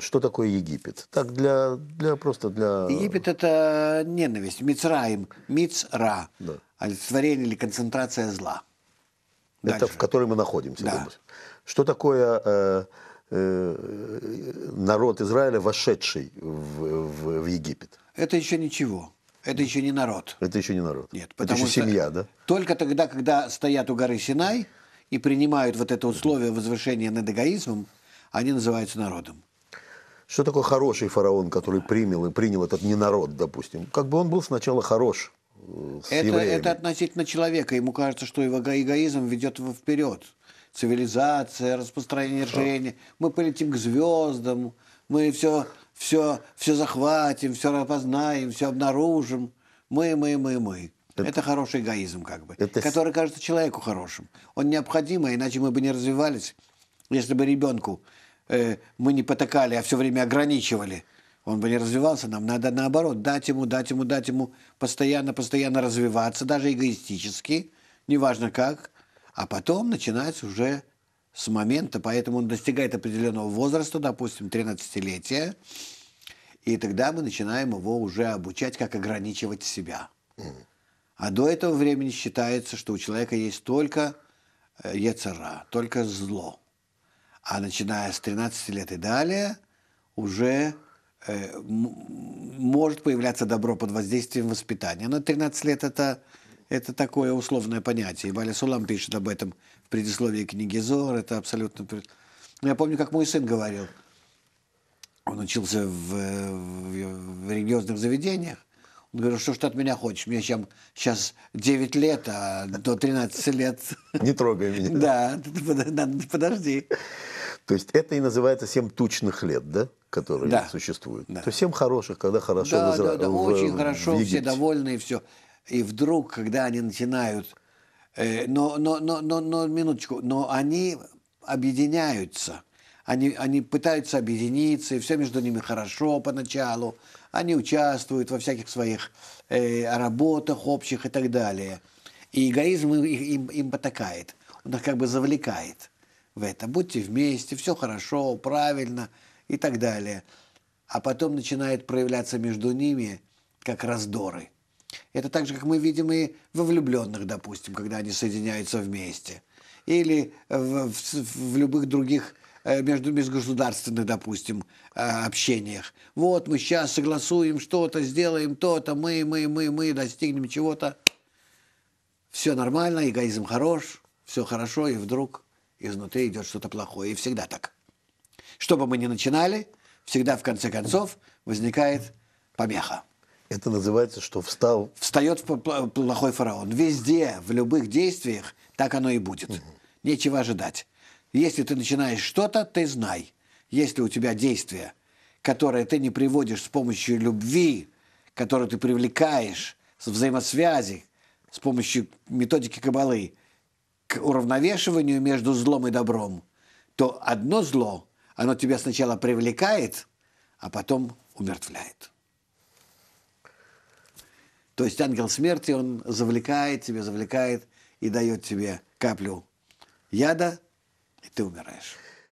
что такое Египет? Так для, для просто для... Египет это ненависть, Мицраим, Мицра, да. олицетворение или концентрация зла. Дальше. Это в которой мы находимся. Да. Что такое э, э, народ Израиля, вошедший в, в, в Египет? Это еще ничего. Это еще не народ. Это еще не народ. Нет, это еще семья, да? Только тогда, когда стоят у горы Синай и принимают вот это условие возвышения над эгоизмом, они называются народом. Что такое хороший фараон, который принял, и принял этот ненарод, допустим? Как бы он был сначала хорош э, с это, евреями. это относительно человека. Ему кажется, что его эгоизм ведет его вперед. Цивилизация, распространение решений. Мы полетим к звездам, мы все, все, все захватим, все опознаем, все обнаружим. Мы, мы, мы, мы. Это, это хороший эгоизм, как бы, это... который кажется человеку хорошим. Он необходим, а иначе мы бы не развивались, если бы ребенку Э, мы не потакали, а все время ограничивали, он бы не развивался. Нам надо наоборот, дать ему, дать ему, дать ему постоянно, постоянно развиваться, даже эгоистически, неважно как, а потом начинать уже с момента, поэтому он достигает определенного возраста, допустим, 13-летия, и тогда мы начинаем его уже обучать, как ограничивать себя. А до этого времени считается, что у человека есть только э, яцера, только зло. А начиная с 13 лет и далее уже э, может появляться добро под воздействием воспитания. Но 13 лет это, это такое условное понятие. И Валя Сулам пишет об этом в предисловии книги Зор. Это абсолютно... Ну, я помню, как мой сын говорил. Он учился в, в, в религиозных заведениях. Он говорил, что что ты от меня хочешь? Мне чем сейчас 9 лет, а до 13 лет... Не трогай меня. Да, подожди. То есть это и называется «семь тучных лет», да? которые да. существуют. Да. То есть всем хороших, когда хорошо да, в Изра... Да, да, в, очень в, хорошо, в все довольны и все. И вдруг, когда они начинают, э, но, но, но, но, но, минуточку, но они объединяются, они, они пытаются объединиться, и все между ними хорошо поначалу, они участвуют во всяких своих э, работах общих и так далее. И эгоизм им, им, им потакает, он их как бы завлекает в это. Будьте вместе, все хорошо, правильно и так далее. А потом начинает проявляться между ними как раздоры. Это так же, как мы видим и во влюбленных, допустим, когда они соединяются вместе. Или в, в, в любых других э, между межгосударственных, допустим, э, общениях. Вот мы сейчас согласуем что-то, сделаем то-то, мы, мы, мы, мы достигнем чего-то. Все нормально, эгоизм хорош, все хорошо, и вдруг изнутри идет что-то плохое. И всегда так. Что бы мы ни начинали, всегда в конце концов возникает помеха. Это называется, что встал... Встает плохой фараон. Везде, в любых действиях так оно и будет. Угу. Нечего ожидать. Если ты начинаешь что-то, ты знай. Если у тебя действие, которое ты не приводишь с помощью любви, которую ты привлекаешь с взаимосвязи, с помощью методики кабалы, к уравновешиванию между злом и добром, то одно зло, оно тебя сначала привлекает, а потом умертвляет. То есть ангел смерти, он завлекает тебя, завлекает и дает тебе каплю яда, и ты умираешь.